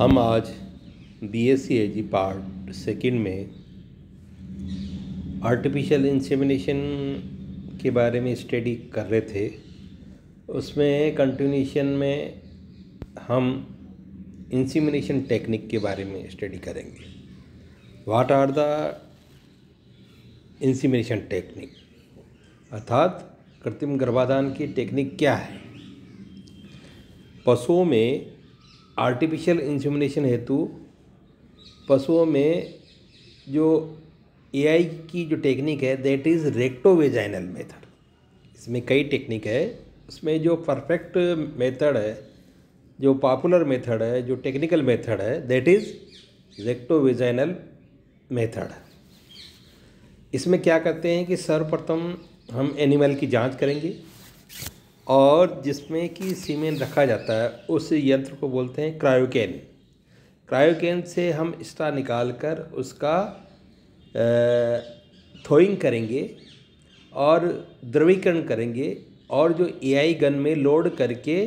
हम आज B S C A G part second में आर्टिफिशियल इंसेमिनेशन के बारे में स्टडी कर रहे थे उसमें कंटिन्यूशन में हम इंसेमिनेशन टेक्निक के बारे में स्टडी करेंगे what are the insemination technique अर्थात कृत्रिम गर्भाधान की टेक्निक क्या है पशुओं में आर्टिफिशियल इंसमिनेशन हेतु पशुओं में जो एआई की जो टेक्निक है दैट इज़ रेक्टोवेजाइनल मेथड इसमें कई टेक्निक है उसमें जो परफेक्ट मेथड है जो पॉपुलर मेथड है जो टेक्निकल मेथड है दैट इज़ रेक्टोवेजाइनल मेथड इसमें क्या करते हैं कि सर्वप्रथम हम एनिमल की जांच करेंगे और जिसमें कि सीमेंट रखा जाता है उस यंत्र को बोलते हैं क्रायोकेन क्रायोकेन से हम स्टा निकाल कर उसका थोइंग करेंगे और द्रवीकरण करेंगे और जो एआई गन में लोड करके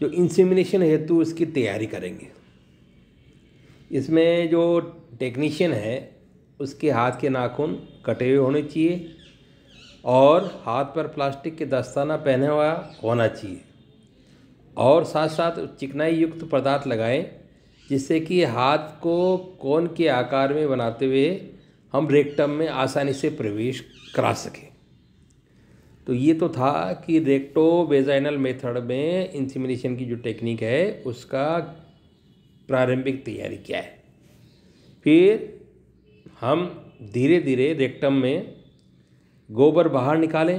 जो इंसिमिनेशन हेतु उसकी तैयारी करेंगे इसमें जो टेक्नीशियन है उसके हाथ के नाखून कटे हुए होने चाहिए और हाथ पर प्लास्टिक के दस्ताना पहने हुआ होना चाहिए और साथ साथ चिकनाई युक्त पदार्थ लगाएं जिससे कि हाथ को कोन के आकार में बनाते हुए हम रेक्टम में आसानी से प्रवेश करा सकें तो ये तो था कि रेक्टो बेजाइनल मेथड में इंसिमिनेशन की जो टेक्निक है उसका प्रारंभिक तैयारी क्या है फिर हम धीरे धीरे रेक्टम में गोबर बाहर निकालें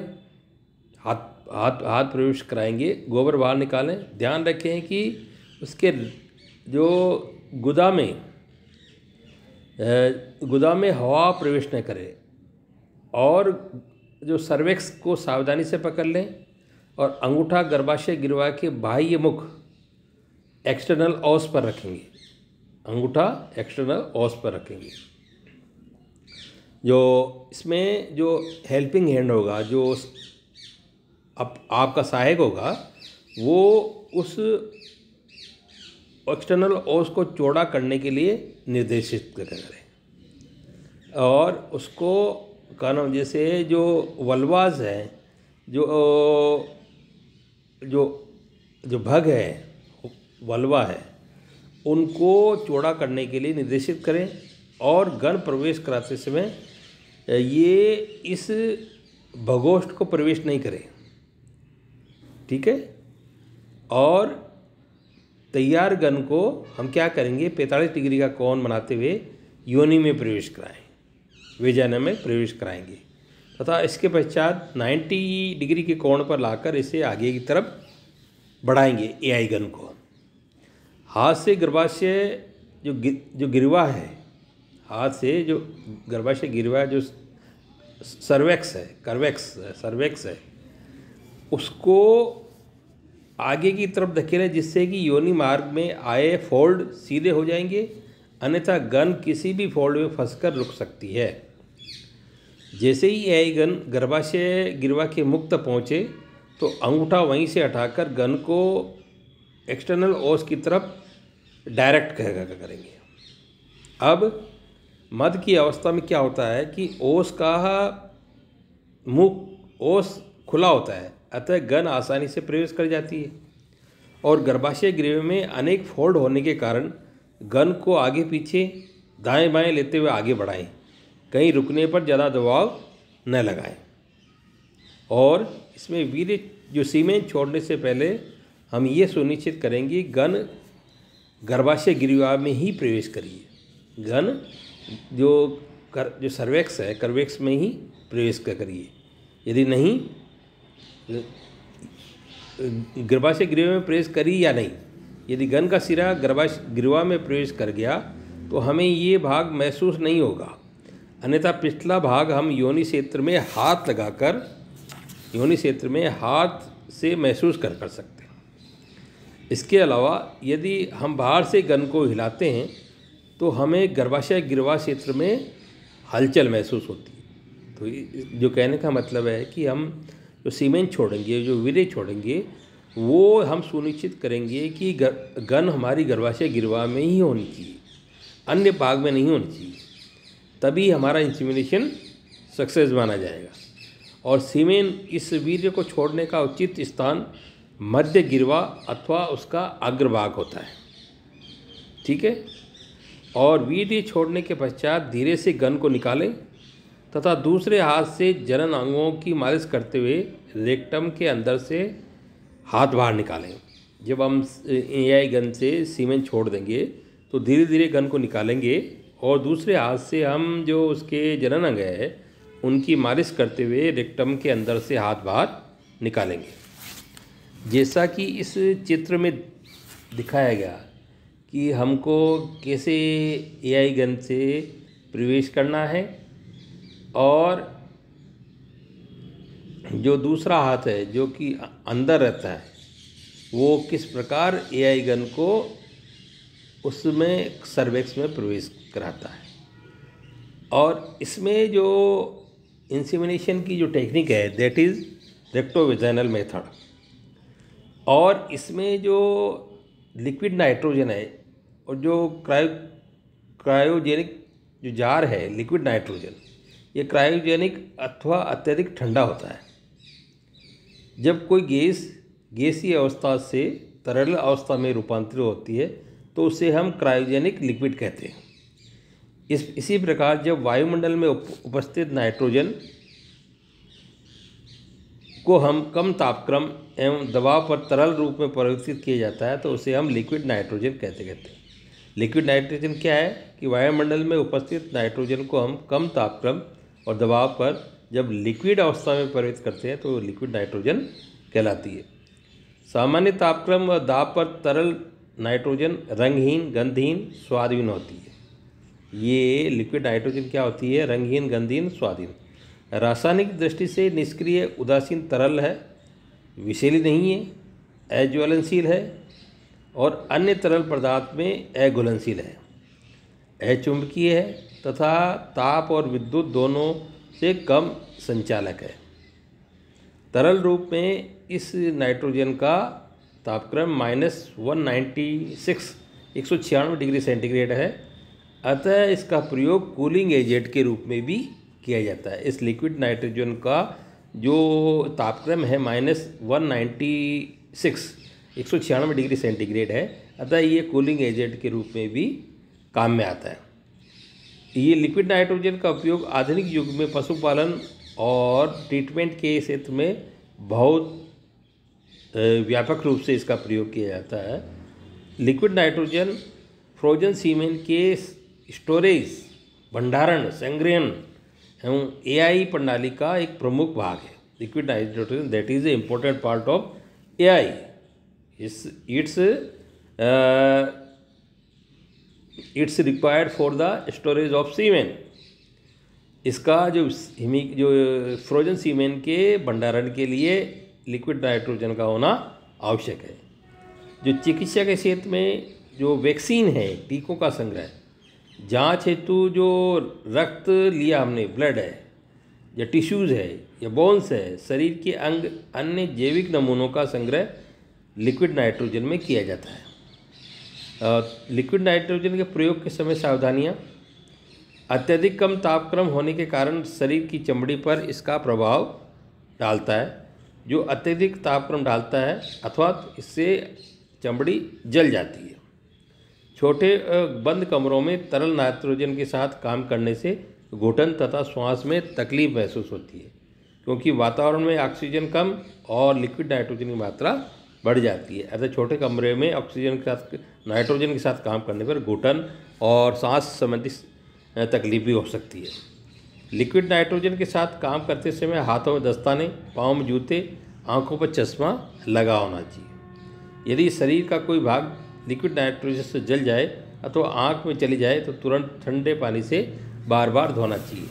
हाथ हाथ हाथ प्रवेश कराएंगे गोबर बाहर निकालें ध्यान रखें कि उसके जो गुदा में गुदा में हवा प्रवेश न करे और जो सर्वेक्स को सावधानी से पकड़ लें और अंगूठा गर्भाशय गिरवा के बाह्य मुख एक्सटर्नल औस पर रखेंगे अंगूठा एक्सटर्नल औस पर रखेंगे जो इसमें जो हेल्पिंग हैंड होगा जो आप आपका सहायक होगा वो उस एक्सटर्नल ओस को चौड़ा करने के लिए निर्देशित करें और उसको का नाम जैसे जो वलवाज है जो जो जो भग है वलवा है उनको चौड़ा करने के लिए निर्देशित करें और गण प्रवेश कराते समय ये इस भगोष्ठ को प्रवेश नहीं करें ठीक है और तैयार गण को हम क्या करेंगे पैंतालीस डिग्री का कोण बनाते हुए योनि में प्रवेश कराएं वेजाना में प्रवेश कराएंगे तथा इसके पश्चात 90 डिग्री के कोण पर लाकर इसे आगे की तरफ बढ़ाएंगे ए आई गन को हाथ से गर्भाशय जो गि, जो गिरवा है हाथ से जो गर्भाशय गिरवा जो सर्वेक्स है करवेक्स सर्वेक्स है उसको आगे की तरफ धकेले जिससे कि योनि मार्ग में आए फोल्ड सीधे हो जाएंगे अन्यथा गन किसी भी फोल्ड में फंसकर रुक सकती है जैसे ही यह गन गर्भाशय गिरवा के मुक्त पहुँचे तो अंगूठा वहीं से हटाकर गन को एक्सटर्नल ओस की तरफ डायरेक्ट करेंगे अब मध की अवस्था में क्या होता है कि ओस का मुख ओस खुला होता है अतः गन आसानी से प्रवेश कर जाती है और गर्भाशय ग्रीव में अनेक फोल्ड होने के कारण गन को आगे पीछे दाएं बाएं लेते हुए आगे बढ़ाएं कहीं रुकने पर ज़्यादा दबाव न लगाएं और इसमें वीर जो सीमेंट छोड़ने से पहले हम ये सुनिश्चित करेंगे गन गर्भाशय ग्रीवा में ही प्रवेश करिए गन जो कर जो सर्वेक्स है करवेक्स में ही प्रवेश करिए यदि नहीं गर्भाशय ग्रीवा में प्रवेश करी या नहीं यदि गन का सिरा गर्भाश ग्रीवा में प्रवेश कर गया तो हमें ये भाग महसूस नहीं होगा अन्यथा पिछला भाग हम योनि क्षेत्र में हाथ लगाकर योनि क्षेत्र में हाथ से महसूस कर कर सकते हैं इसके अलावा यदि हम बाहर से गन को हिलाते हैं तो हमें गर्भाशय गिरवा क्षेत्र में हलचल महसूस होती है तो जो कहने का मतलब है कि हम जो सीमेंट छोड़ेंगे जो विरे छोड़ेंगे वो हम सुनिश्चित करेंगे कि गन हमारी गर्भाशय गिरवा में ही होनी चाहिए अन्य भाग में नहीं होनी चाहिए तभी हमारा इंसिमिनेशन सक्सेस माना जाएगा और सीमेन इस वीर्य को छोड़ने का उचित स्थान मध्य गिरवा अथवा उसका अग्रभाग होता है ठीक है और वीर्य छोड़ने के पश्चात धीरे से गन को निकालें तथा दूसरे हाथ से जनन अंगों की मालिश करते हुए रेक्टम के अंदर से हाथ बाहर निकालें जब हम ए आई गन से सीमेंट छोड़ देंगे तो धीरे धीरे गन को निकालेंगे और दूसरे हाथ से हम जो उसके जनन अंग है उनकी मालिश करते हुए रेक्टम के अंदर से हाथ बाहर निकालेंगे जैसा कि इस चित्र में दिखाया गया कि हमको कैसे एआई गन से प्रवेश करना है और जो दूसरा हाथ है जो कि अंदर रहता है वो किस प्रकार एआई गन को उसमें सर्वेक्स में प्रवेश कराता है और इसमें जो इंसिमिनेशन की जो टेक्निक है दैट इज़ रेक्टोविजनल मेथड और इसमें जो लिक्विड नाइट्रोजन है और जो क्रायो क्रायोजेनिक जो जार है लिक्विड नाइट्रोजन ये क्रायोजेनिक अथवा अत्यधिक ठंडा होता है जब कोई गैस गैसीय अवस्था से तरल अवस्था में रूपांतरित होती है तो उसे हम क्रायोजेनिक लिक्विड कहते हैं इस इसी प्रकार जब वायुमंडल में उप, उपस्थित नाइट्रोजन को हम कम तापक्रम एवं दबाव पर तरल रूप में परिवर्तित किया जाता है तो उसे हम लिक्विड नाइट्रोजन कहते कहते हैं लिक्विड नाइट्रोजन क्या है कि वायुमंडल में उपस्थित नाइट्रोजन को हम कम तापक्रम और दबाव पर जब लिक्विड अवस्था में परिवर्तित करते हैं तो लिक्विड नाइट्रोजन कहलाती है सामान्य तापक्रम व दाब पर तरल नाइट्रोजन रंगहीन गंधहीन स्वादहीन होती है ये लिक्विड नाइट्रोजन क्या होती है रंगहीन गंधहीन स्वादहीन रासायनिक दृष्टि से निष्क्रिय उदासीन तरल है विषैली नहीं है अज्वलनशील है और अन्य तरल पदार्थ में अघुलनशील है अचुंबकीय है तथा ताप और विद्युत दोनों से कम संचालक है तरल रूप में इस नाइट्रोजन का तापक्रम माइनस वन नाइन्टी सिक्स एक सौ छियानवे डिग्री सेंटीग्रेड है अतः इसका प्रयोग कूलिंग एजेंट के रूप में भी किया जाता है इस लिक्विड नाइट्रोजन का जो तापक्रम है माइनस वन नाइन्टी सिक्स एक सौ छियानवे डिग्री सेंटीग्रेड है अतः ये कूलिंग एजेंट के रूप में भी काम में आता है ये लिक्विड नाइट्रोजन का उपयोग आधुनिक युग में पशुपालन और ट्रीटमेंट के क्षेत्र में बहुत व्यापक रूप से इसका प्रयोग किया जाता है लिक्विड नाइट्रोजन फ्रोजन सीमेंट के स्टोरेज भंडारण संग्रहण एवं आई प्रणाली का एक प्रमुख भाग है liquid nitrogen that is a important part of A I is it's it's required for the storage of semen इसका जो हिमी जो फ्रोजन सीमेन के भंडारण के लिए लिक्विड नाइट्रोजन का होना आवश्यक है जो चिकित्सा के क्षेत्र में जो वैक्सीन है टीकों का संग्रह जांच हेतु जो रक्त लिया हमने ब्लड है या टिश्यूज़ है या बोन्स है शरीर के अंग अन्य जैविक नमूनों का संग्रह लिक्विड नाइट्रोजन में किया जाता है लिक्विड नाइट्रोजन के प्रयोग के समय सावधानियाँ अत्यधिक कम तापक्रम होने के कारण शरीर की चमड़ी पर इसका प्रभाव डालता है जो अत्यधिक तापक्रम डालता है अथवा इससे चमड़ी जल जाती है छोटे बंद कमरों में तरल नाइट्रोजन के साथ काम करने से घुटन तथा श्वास में तकलीफ महसूस होती है क्योंकि वातावरण में ऑक्सीजन कम और लिक्विड नाइट्रोजन की मात्रा बढ़ जाती है ऐसे छोटे कमरे में ऑक्सीजन के साथ नाइट्रोजन के साथ काम करने पर घुटन और सांस संबंधी तकलीफ भी हो सकती है लिक्विड नाइट्रोजन के साथ काम करते समय हाथों में दस्ताने पाँव में जूते आँखों पर चश्मा लगा होना चाहिए यदि शरीर का कोई भाग लिक्विड नाइट्रोजन से जल जाए अथवा आँख में चली जाए तो तुरंत ठंडे पानी से बार बार धोना चाहिए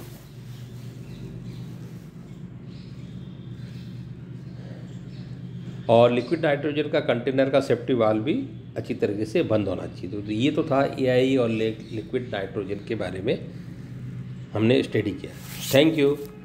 और लिक्विड नाइट्रोजन का कंटेनर का सेफ्टी वाल भी अच्छी तरीके से बंद होना चाहिए तो, तो ये तो था ए और लिक्विड नाइट्रोजन के बारे में हमने स्टडी किया थैंक यू